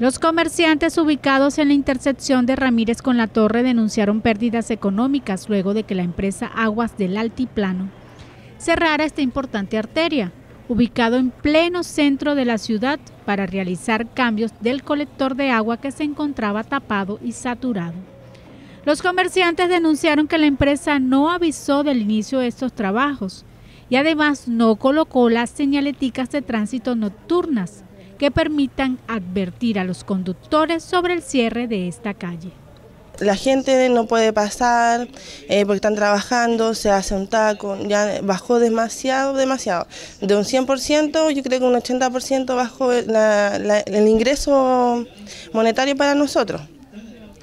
Los comerciantes ubicados en la intersección de Ramírez con la Torre denunciaron pérdidas económicas luego de que la empresa Aguas del Altiplano cerrara esta importante arteria, ubicado en pleno centro de la ciudad, para realizar cambios del colector de agua que se encontraba tapado y saturado. Los comerciantes denunciaron que la empresa no avisó del inicio de estos trabajos y además no colocó las señaleticas de tránsito nocturnas que permitan advertir a los conductores sobre el cierre de esta calle. La gente no puede pasar eh, porque están trabajando, se hace un taco, ya bajó demasiado, demasiado. De un 100%, yo creo que un 80% bajó la, la, el ingreso monetario para nosotros.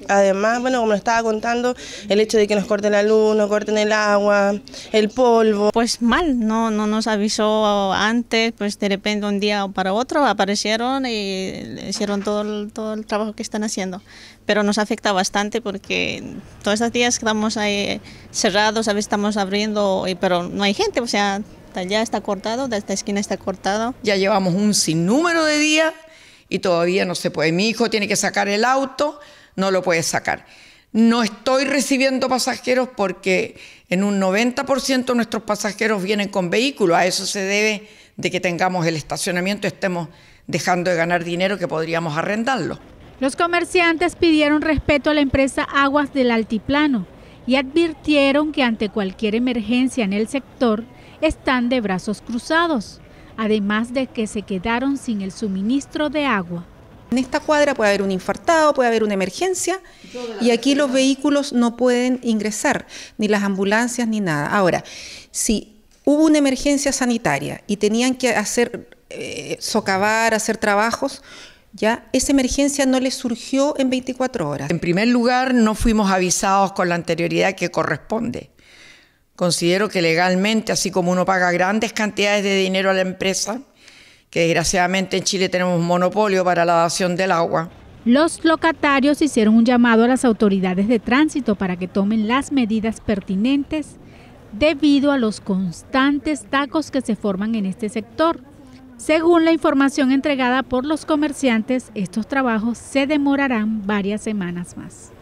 Además, bueno, como lo estaba contando, el hecho de que nos corten la luz, nos corten el agua, el polvo. Pues mal, no, no nos avisó antes, pues de repente un día para otro aparecieron y hicieron todo el, todo el trabajo que están haciendo. Pero nos afecta bastante porque todos estos días estamos ahí cerrados, a veces estamos abriendo, pero no hay gente, o sea, ya está cortado, de esta esquina está cortado. Ya llevamos un sinnúmero de días y todavía no se puede. Mi hijo tiene que sacar el auto no lo puedes sacar. No estoy recibiendo pasajeros porque en un 90% nuestros pasajeros vienen con vehículo. A eso se debe de que tengamos el estacionamiento y estemos dejando de ganar dinero que podríamos arrendarlo. Los comerciantes pidieron respeto a la empresa Aguas del Altiplano y advirtieron que ante cualquier emergencia en el sector están de brazos cruzados, además de que se quedaron sin el suministro de agua. En esta cuadra puede haber un infartado, puede haber una emergencia y aquí los vehículos no pueden ingresar, ni las ambulancias ni nada. Ahora, si hubo una emergencia sanitaria y tenían que hacer eh, socavar, hacer trabajos, ya esa emergencia no les surgió en 24 horas. En primer lugar, no fuimos avisados con la anterioridad que corresponde. Considero que legalmente, así como uno paga grandes cantidades de dinero a la empresa, que desgraciadamente en Chile tenemos un monopolio para la dación del agua. Los locatarios hicieron un llamado a las autoridades de tránsito para que tomen las medidas pertinentes debido a los constantes tacos que se forman en este sector. Según la información entregada por los comerciantes, estos trabajos se demorarán varias semanas más.